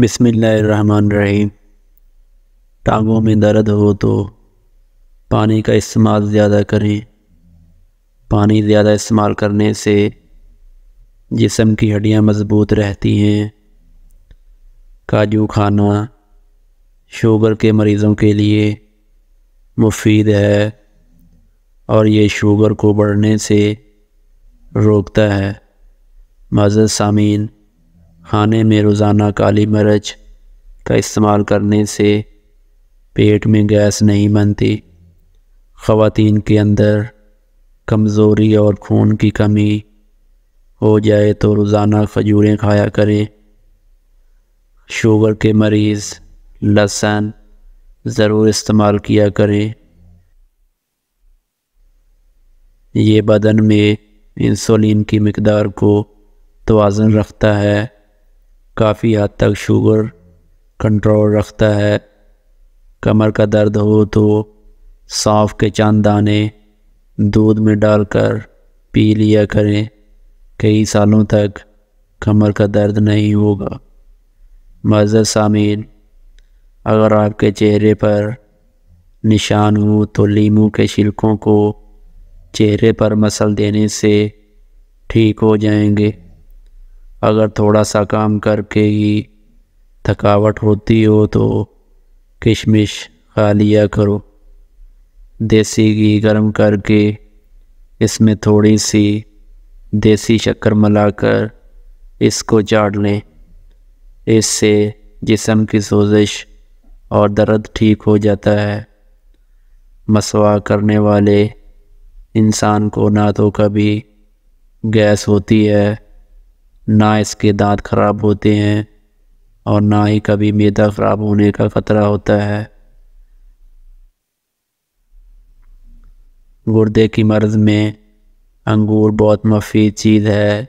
बिसमीम टांगों में दर्द हो तो पानी का इस्तेमाल ज़्यादा करें पानी ज़्यादा इस्तेमाल करने से जिसम की हड्डियाँ मज़बूत रहती हैं काजू खाना शुगर के मरीज़ों के लिए मुफीद है और ये शुगर को बढ़ने से रोकता है मज़द सामीन खाने में रोज़ाना काली मिर्च का इस्तेमाल करने से पेट में गैस नहीं बनती ख़वातीन के अंदर कमज़ोरी और खून की कमी हो जाए तो रोज़ाना खजूरें खाया करें शुगर के मरीज़ लहसन ज़रूर इस्तेमाल किया करें ये बदन में इंसुलिन की मकदार को तोज़न रखता है काफ़ी हद तक शुगर कंट्रोल रखता है कमर का दर्द हो तो सौंफ के चंद दाने दूध में डालकर पी लिया करें कई सालों तक कमर का दर्द नहीं होगा मज़र सामीन अगर आपके चेहरे पर निशान हो तो लीमू के छिलकों को चेहरे पर मसल देने से ठीक हो जाएंगे अगर थोड़ा सा काम करके ही थकावट होती हो तो किशमिश खा लिया करो देसी घी गर्म करके इसमें थोड़ी सी देसी शक्कर मिलाकर इसको चाट लें इससे जिसम की सोजिश और दर्द ठीक हो जाता है मसवा करने वाले इंसान को ना तो कभी गैस होती है ना इसके दांत खराब होते हैं और ना ही कभी मैदा खराब होने का खतरा होता है गुर्दे की मर्ज में अंगूर बहुत मफीद चीज़ है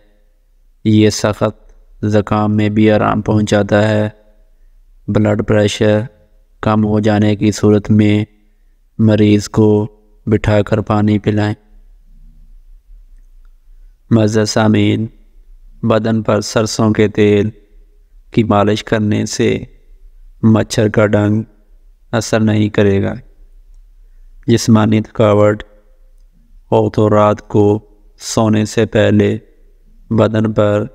ये सख्त ज़काम में भी आराम पहुंचाता है ब्लड प्रेशर कम हो जाने की सूरत में मरीज़ को बिठाकर पानी पिलाएं मज़ा सामीन बदन पर सरसों के तेल की मालिश करने से मच्छर का डंग असर नहीं करेगा जिसमानी थकावट हो तो रात को सोने से पहले बदन पर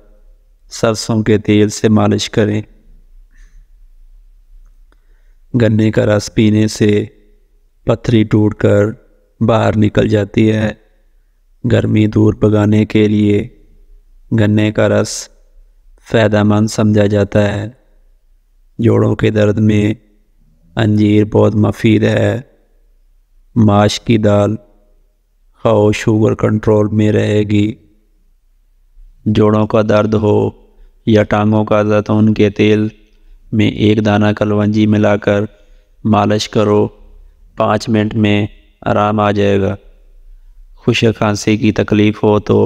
सरसों के तेल से मालिश करें गन्ने का रस पीने से पथरी टूट कर बाहर निकल जाती है गर्मी दूर भगाने के लिए गन्ने का रस फ़ायदेमंद समझा जाता है जोड़ों के दर्द में अंजीर बहुत मफीद है माश की दाल खाओ शुगर कंट्रोल में रहेगी जोड़ों का दर्द हो या टांगों का तो उनके तेल में एक दाना कलवंजी मिलाकर मालिश करो पाँच मिनट में आराम आ जाएगा खुश खांसी की तकलीफ़ हो तो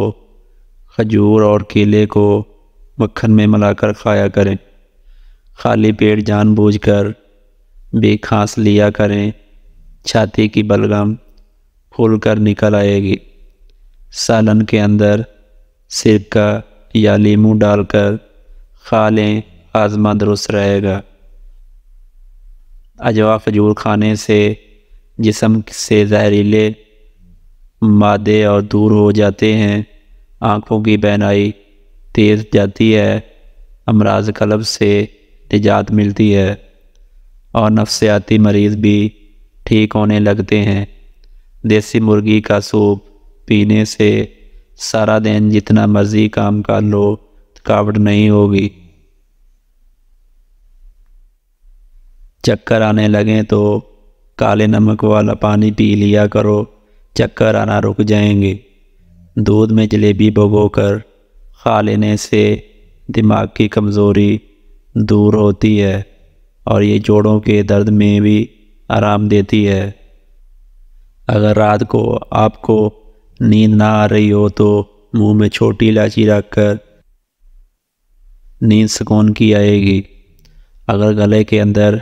खजूर और केले को मक्खन में मिलाकर खाया करें खाली पेट जानबूझकर बेखांस लिया करें छाती की बलगम फूल कर निकल आएगी सालन के अंदर सिरका या लीमू डालकर खा लें आज़मा दुरुस्त रहेगा अजवा खजूर खाने से जिसम से जहरीले मादे और दूर हो जाते हैं आँखों की बहनाई तेज जाती है अमराज कलब से निजात मिलती है और नफसियाती मरीज़ भी ठीक होने लगते हैं देसी मुर्गी का सूप पीने से सारा दिन जितना मर्जी काम कर लो थकावट नहीं होगी चक्कर आने लगे तो काले नमक वाला पानी पी लिया करो चक्कर आना रुक जाएंगे दूध में जलेबी कर खा लेने से दिमाग की कमज़ोरी दूर होती है और ये जोड़ों के दर्द में भी आराम देती है अगर रात को आपको नींद ना आ रही हो तो मुंह में छोटी इलायची रखकर नींद सुकून की आएगी अगर गले के अंदर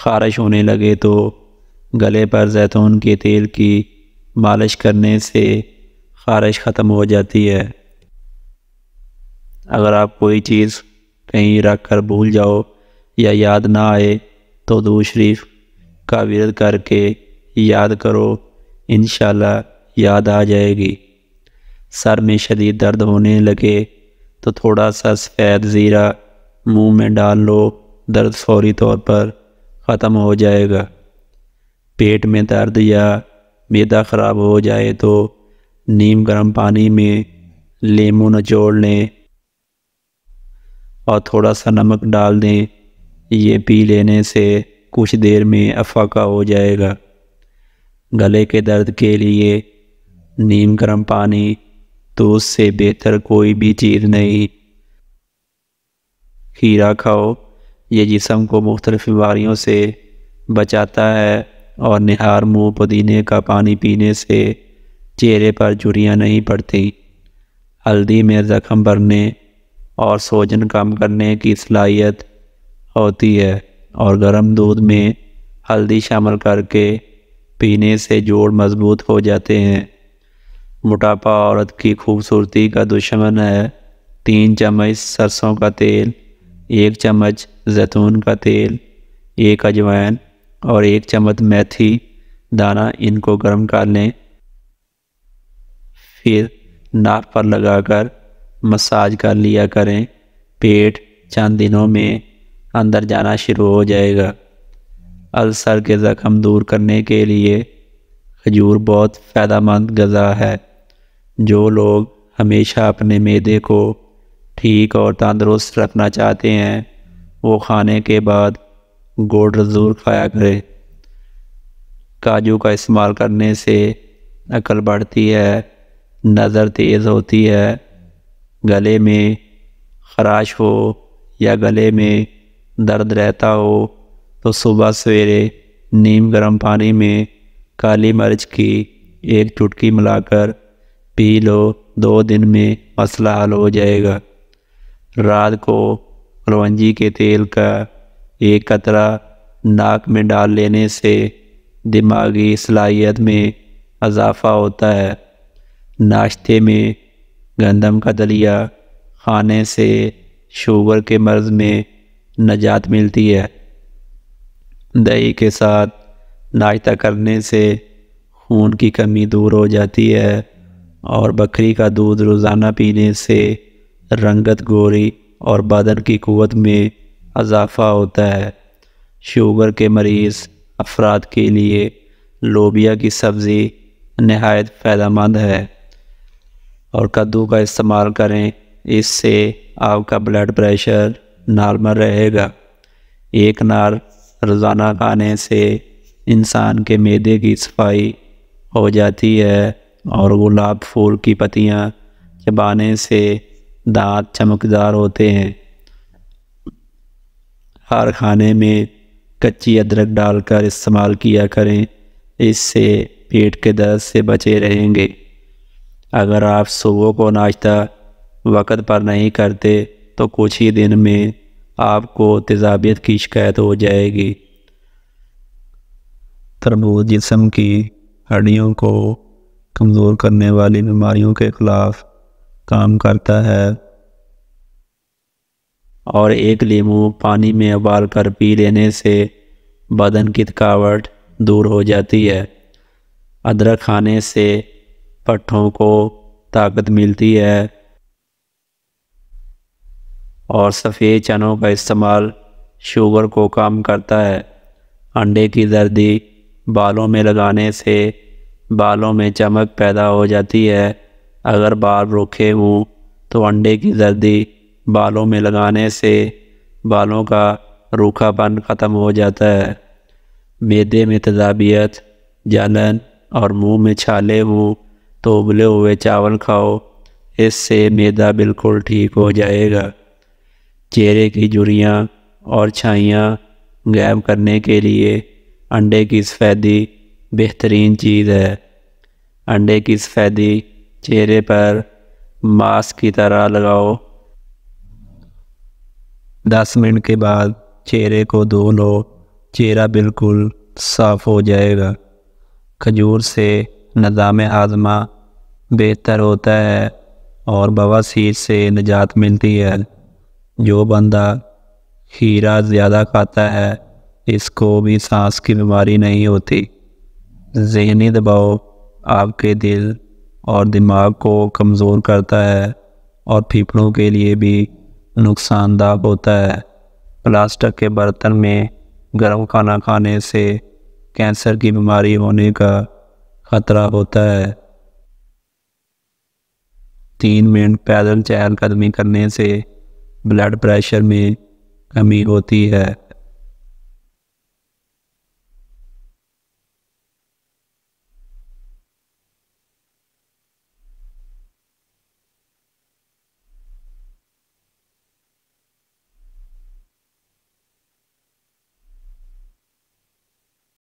खारिश होने लगे तो गले पर जैतून के तेल की मालिश करने से ख़ारिश ख़त्म हो जाती है अगर आप कोई चीज़ कहीं रख कर भूल जाओ या याद ना आए तो दूर शरीफ का विरद करके याद करो इन याद आ जाएगी सर में शदीद दर्द होने लगे तो थोड़ा सा सफ़ेद ज़ीरा मुंह में डाल लो दर्द फौरी तौर पर ख़त्म हो जाएगा पेट में दर्द या मैदा ख़राब हो जाए तो नीम गर्म पानी में लेमू निचोड़ लें और थोड़ा सा नमक डाल दें ये पी लेने से कुछ देर में अफाका हो जाएगा गले के दर्द के लिए नीम गर्म पानी तो उससे बेहतर कोई भी चीज़ नहीं खीरा खाओ ये जिसम को मुख्तलिफ बीमारियों से बचाता है और निहार मुँह पुदीने का पानी पीने से चेहरे पर झुरियाँ नहीं पड़ती हल्दी में ज़ख़म भरने और सोजन कम करने की सलाहियत होती है और गर्म दूध में हल्दी शामिल करके पीने से जोड़ मजबूत हो जाते हैं मोटापा औरत की खूबसूरती का दुश्मन है तीन चम्मच सरसों का तेल एक चम्मच जैतून का तेल एक अजवाइन और एक चम्मच मेथी दाना इनको गर्म कर लें फिर नाक पर लगाकर मसाज कर लिया करें पेट चंद दिनों में अंदर जाना शुरू हो जाएगा अल्सर के ज़ख़म दूर करने के लिए खजूर बहुत फ़ायदेमंद गज़ा है जो लोग हमेशा अपने मैदे को ठीक और तंदुरुस्त रखना चाहते हैं वो खाने के बाद गोड रजूर खाया करें काजू का इस्तेमाल करने से अकल बढ़ती है नज़र तेज़ होती है गले में खराश हो या गले में दर्द रहता हो तो सुबह सवेरे नीम गर्म पानी में काली मिर्च की एक चुटकी मिलाकर पी लो दो दिन में मसला हल हो जाएगा रात को रवंजी के तेल का एक कतरा नाक में डाल लेने से दिमागी सलाहियत में इजाफ़ा होता है नाश्ते में गंदम का दलिया खाने से शुगर के मर्ज़ में नजात मिलती है दही के साथ नाश्ता करने से खून की कमी दूर हो जाती है और बकरी का दूध रोज़ाना पीने से रंगत गोरी और बदन की क़वत में इजाफा होता है शुगर के मरीज़ अफराद के लिए लोबिया की सब्ज़ी नहायत फ़ायदा मंद है और कद्दू का इस्तेमाल करें इससे आपका ब्लड प्रेशर नॉर्मल रहेगा एक नार रोज़ाना खाने से इंसान के मैदे की सफाई हो जाती है और गुलाब फूल की पत्तियाँ चबाने से दांत चमकदार होते हैं हर खाने में कच्ची अदरक डालकर इस्तेमाल किया करें इससे पेट के दर्द से बचे रहेंगे अगर आप सुबह को नाश्ता वक़्त पर नहीं करते तो कुछ ही दिन में आपको तेजाबियत की शिकायत हो जाएगी तरबूज जिसम की हड्डियों को कमज़ोर करने वाली बीमारियों के ख़िलाफ़ काम करता है और एक लीमू पानी में उबाल कर पी लेने से बदन की थकावट दूर हो जाती है अदरक खाने से पट्ठों को ताकत मिलती है और सफ़ेद चनों का इस्तेमाल शुगर को कम करता है अंडे की दर्दी बालों में लगाने से बालों में चमक पैदा हो जाती है अगर बाल रूखे हों तो अंडे की दर्दी बालों में लगाने से बालों का रूखापन ख़त्म हो जाता है मैदे में तजाबियत जलन और मुंह में छाले हों तो उबले हुए चावल खाओ इससे मैदा बिल्कुल ठीक हो जाएगा चेहरे की जुड़ियाँ और छाइयाँ गैब करने के लिए अंडे की सफ़ेदी बेहतरीन चीज़ है अंडे की सफ़ेदी चेहरे पर मास्क की तरह लगाओ दस मिनट के बाद चेहरे को धो लो चेहरा बिल्कुल साफ़ हो जाएगा खजूर से निज़ाम आज़मा बेहतर होता है और बवासीर से निजात मिलती है जो बंदा खीरा ज़्यादा खाता है इसको भी सांस की बीमारी नहीं होती जहनी दबाव आपके दिल और दिमाग को कमज़ोर करता है और फेफड़ों के लिए भी नुकसानदायक होता है प्लास्टिक के बर्तन में गर्म खाना खाने से कैंसर की बीमारी होने का खतरा होता है तीन मिनट पैदल चहलकदमी करने से ब्लड प्रेशर में कमी होती है